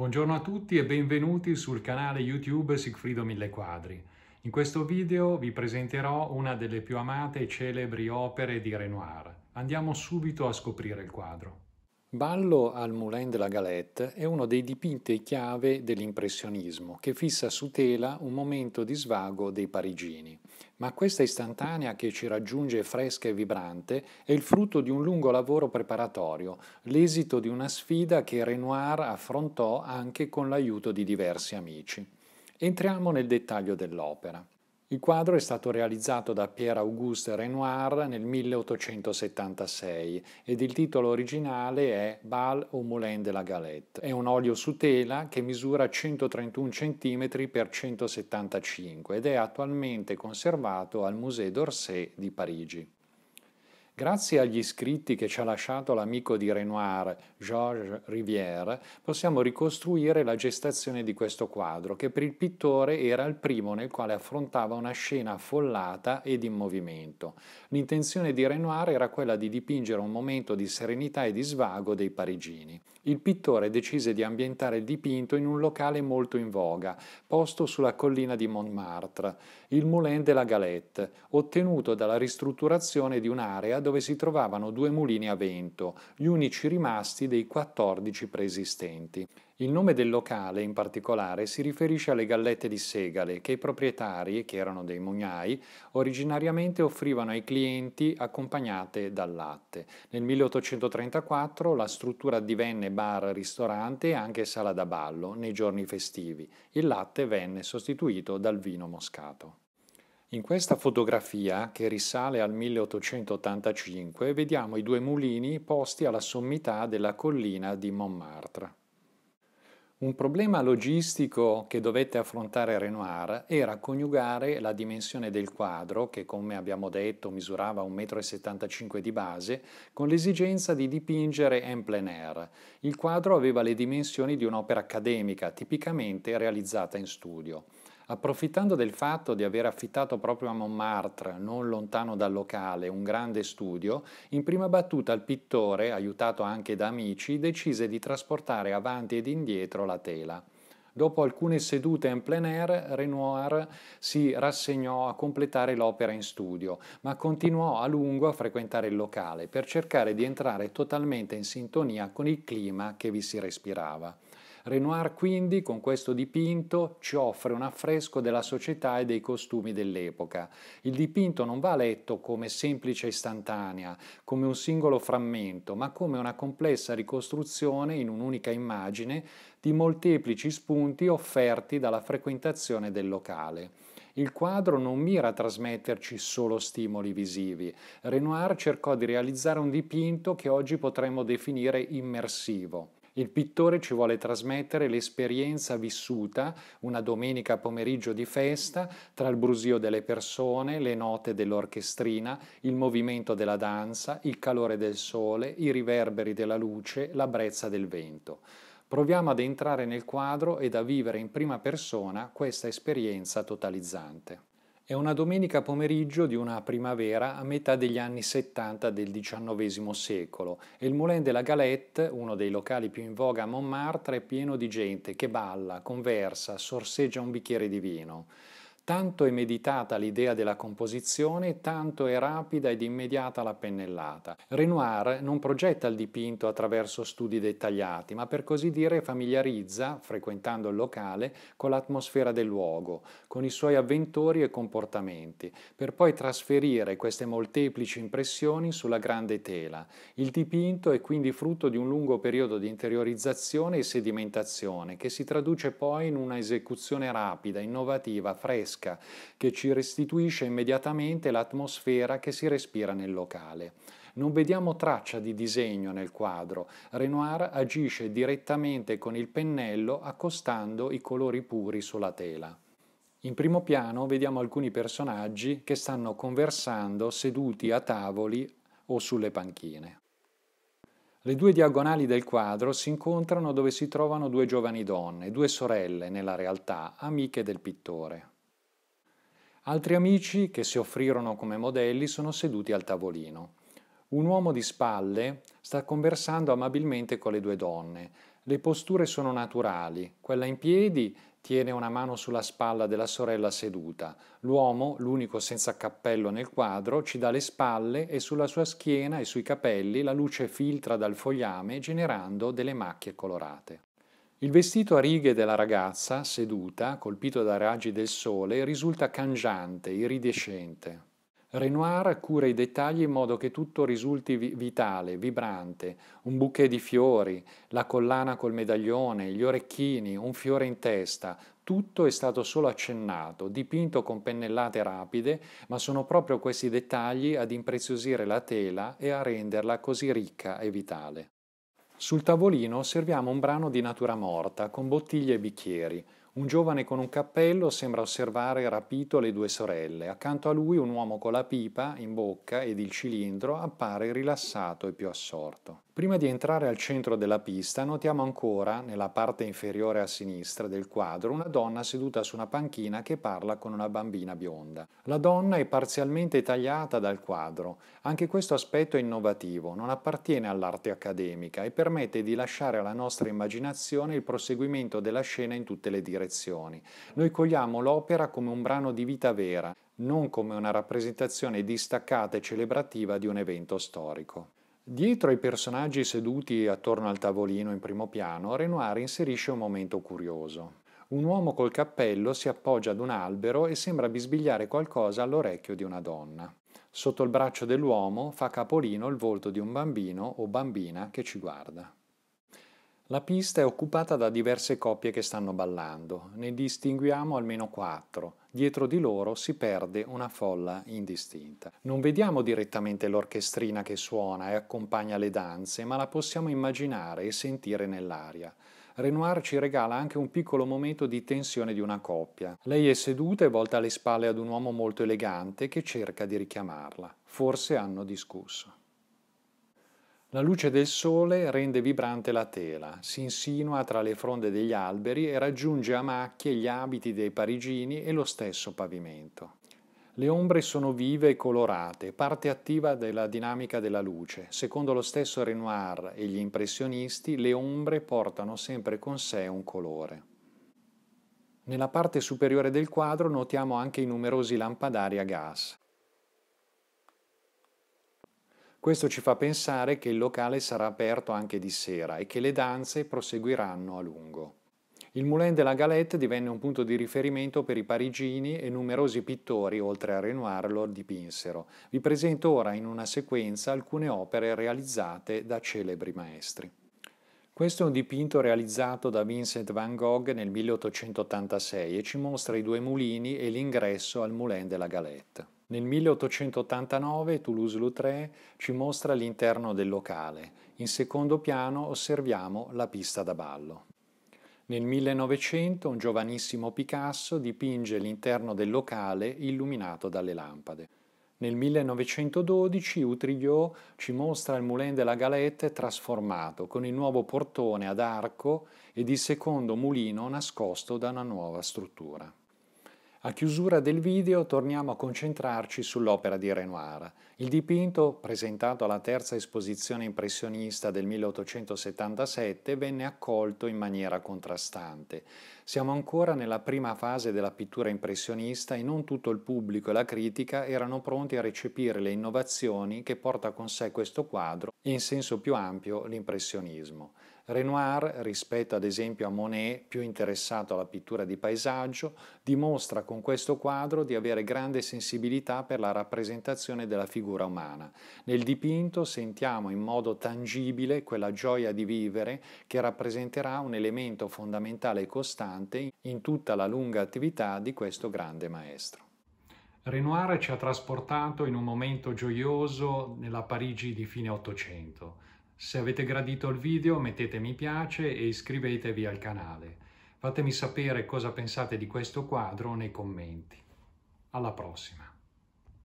Buongiorno a tutti e benvenuti sul canale YouTube Sigfrido Mille Quadri. In questo video vi presenterò una delle più amate e celebri opere di Renoir. Andiamo subito a scoprire il quadro. Ballo al Moulin de la Galette è uno dei dipinti chiave dell'impressionismo, che fissa su tela un momento di svago dei parigini. Ma questa istantanea che ci raggiunge fresca e vibrante è il frutto di un lungo lavoro preparatorio, l'esito di una sfida che Renoir affrontò anche con l'aiuto di diversi amici. Entriamo nel dettaglio dell'opera. Il quadro è stato realizzato da Pierre-Auguste Renoir nel 1876 ed il titolo originale è Bal au Moulin de la Galette. È un olio su tela che misura 131 cm x 175 ed è attualmente conservato al Musée d'Orsay di Parigi. Grazie agli scritti che ci ha lasciato l'amico di Renoir, Georges Rivière, possiamo ricostruire la gestazione di questo quadro, che per il pittore era il primo nel quale affrontava una scena affollata ed in movimento. L'intenzione di Renoir era quella di dipingere un momento di serenità e di svago dei parigini. Il pittore decise di ambientare il dipinto in un locale molto in voga, posto sulla collina di Montmartre il Moulin de la Galette, ottenuto dalla ristrutturazione di un'area dove si trovavano due mulini a vento, gli unici rimasti dei 14 preesistenti. Il nome del locale, in particolare, si riferisce alle gallette di segale che i proprietari, che erano dei mugnai, originariamente offrivano ai clienti accompagnate dal latte. Nel 1834 la struttura divenne bar-ristorante e anche sala da ballo nei giorni festivi. Il latte venne sostituito dal vino moscato. In questa fotografia, che risale al 1885, vediamo i due mulini posti alla sommità della collina di Montmartre. Un problema logistico che dovette affrontare Renoir era coniugare la dimensione del quadro, che come abbiamo detto misurava 1,75 m di base, con l'esigenza di dipingere en plein air. Il quadro aveva le dimensioni di un'opera accademica, tipicamente realizzata in studio. Approfittando del fatto di aver affittato proprio a Montmartre, non lontano dal locale, un grande studio, in prima battuta il pittore, aiutato anche da amici, decise di trasportare avanti ed indietro la tela. Dopo alcune sedute en plein air, Renoir si rassegnò a completare l'opera in studio, ma continuò a lungo a frequentare il locale per cercare di entrare totalmente in sintonia con il clima che vi si respirava. Renoir quindi con questo dipinto ci offre un affresco della società e dei costumi dell'epoca. Il dipinto non va letto come semplice istantanea, come un singolo frammento, ma come una complessa ricostruzione in un'unica immagine di molteplici spunti offerti dalla frequentazione del locale. Il quadro non mira a trasmetterci solo stimoli visivi. Renoir cercò di realizzare un dipinto che oggi potremmo definire immersivo. Il pittore ci vuole trasmettere l'esperienza vissuta, una domenica pomeriggio di festa, tra il brusio delle persone, le note dell'orchestrina, il movimento della danza, il calore del sole, i riverberi della luce, la brezza del vento. Proviamo ad entrare nel quadro ed a vivere in prima persona questa esperienza totalizzante. È una domenica pomeriggio di una primavera a metà degli anni 70 del XIX secolo e il Moulin de la Galette, uno dei locali più in voga a Montmartre, è pieno di gente che balla, conversa, sorseggia un bicchiere di vino. Tanto è meditata l'idea della composizione, tanto è rapida ed immediata la pennellata. Renoir non progetta il dipinto attraverso studi dettagliati, ma per così dire familiarizza, frequentando il locale, con l'atmosfera del luogo, con i suoi avventori e comportamenti, per poi trasferire queste molteplici impressioni sulla grande tela. Il dipinto è quindi frutto di un lungo periodo di interiorizzazione e sedimentazione, che si traduce poi in una esecuzione rapida, innovativa, fresca, fresca che ci restituisce immediatamente l'atmosfera che si respira nel locale. Non vediamo traccia di disegno nel quadro. Renoir agisce direttamente con il pennello accostando i colori puri sulla tela. In primo piano vediamo alcuni personaggi che stanno conversando seduti a tavoli o sulle panchine. Le due diagonali del quadro si incontrano dove si trovano due giovani donne, due sorelle nella realtà, amiche del pittore. Altri amici che si offrirono come modelli sono seduti al tavolino. Un uomo di spalle sta conversando amabilmente con le due donne. Le posture sono naturali. Quella in piedi tiene una mano sulla spalla della sorella seduta. L'uomo, l'unico senza cappello nel quadro, ci dà le spalle e sulla sua schiena e sui capelli la luce filtra dal fogliame generando delle macchie colorate. Il vestito a righe della ragazza, seduta, colpito da raggi del sole, risulta cangiante, iridescente. Renoir cura i dettagli in modo che tutto risulti vitale, vibrante, un bouquet di fiori, la collana col medaglione, gli orecchini, un fiore in testa, tutto è stato solo accennato, dipinto con pennellate rapide, ma sono proprio questi dettagli ad impreziosire la tela e a renderla così ricca e vitale. Sul tavolino osserviamo un brano di natura morta, con bottiglie e bicchieri. Un giovane con un cappello sembra osservare rapito le due sorelle. Accanto a lui un uomo con la pipa in bocca ed il cilindro appare rilassato e più assorto. Prima di entrare al centro della pista notiamo ancora, nella parte inferiore a sinistra del quadro, una donna seduta su una panchina che parla con una bambina bionda. La donna è parzialmente tagliata dal quadro. Anche questo aspetto è innovativo, non appartiene all'arte accademica e permette di lasciare alla nostra immaginazione il proseguimento della scena in tutte le direzioni. Noi cogliamo l'opera come un brano di vita vera, non come una rappresentazione distaccata e celebrativa di un evento storico. Dietro ai personaggi seduti attorno al tavolino in primo piano, Renoir inserisce un momento curioso. Un uomo col cappello si appoggia ad un albero e sembra bisbigliare qualcosa all'orecchio di una donna. Sotto il braccio dell'uomo fa capolino il volto di un bambino o bambina che ci guarda. La pista è occupata da diverse coppie che stanno ballando, ne distinguiamo almeno quattro, dietro di loro si perde una folla indistinta. Non vediamo direttamente l'orchestrina che suona e accompagna le danze, ma la possiamo immaginare e sentire nell'aria. Renoir ci regala anche un piccolo momento di tensione di una coppia. Lei è seduta e volta le spalle ad un uomo molto elegante che cerca di richiamarla. Forse hanno discusso. La luce del sole rende vibrante la tela, si insinua tra le fronde degli alberi e raggiunge a macchie gli abiti dei parigini e lo stesso pavimento. Le ombre sono vive e colorate, parte attiva della dinamica della luce. Secondo lo stesso Renoir e gli impressionisti, le ombre portano sempre con sé un colore. Nella parte superiore del quadro notiamo anche i numerosi lampadari a gas. Questo ci fa pensare che il locale sarà aperto anche di sera e che le danze proseguiranno a lungo. Il Moulin de la Galette divenne un punto di riferimento per i parigini e numerosi pittori, oltre a Renoir, lo dipinsero. Vi presento ora in una sequenza alcune opere realizzate da celebri maestri. Questo è un dipinto realizzato da Vincent van Gogh nel 1886 e ci mostra i due mulini e l'ingresso al Moulin de la Galette. Nel 1889 Toulouse-Lautrec ci mostra l'interno del locale. In secondo piano osserviamo la pista da ballo. Nel 1900 un giovanissimo Picasso dipinge l'interno del locale illuminato dalle lampade. Nel 1912 Utrillot ci mostra il Moulin de la Galette trasformato con il nuovo portone ad arco ed il secondo mulino nascosto da una nuova struttura. A chiusura del video torniamo a concentrarci sull'opera di Renoir. Il dipinto, presentato alla terza esposizione impressionista del 1877, venne accolto in maniera contrastante. Siamo ancora nella prima fase della pittura impressionista e non tutto il pubblico e la critica erano pronti a recepire le innovazioni che porta con sé questo quadro e in senso più ampio l'impressionismo. Renoir, rispetto ad esempio a Monet, più interessato alla pittura di paesaggio, dimostra con questo quadro di avere grande sensibilità per la rappresentazione della figura umana. Nel dipinto sentiamo in modo tangibile quella gioia di vivere che rappresenterà un elemento fondamentale e costante in tutta la lunga attività di questo grande maestro. Renoir ci ha trasportato in un momento gioioso nella Parigi di fine Ottocento se avete gradito il video mettete mi piace e iscrivetevi al canale. Fatemi sapere cosa pensate di questo quadro nei commenti. Alla prossima!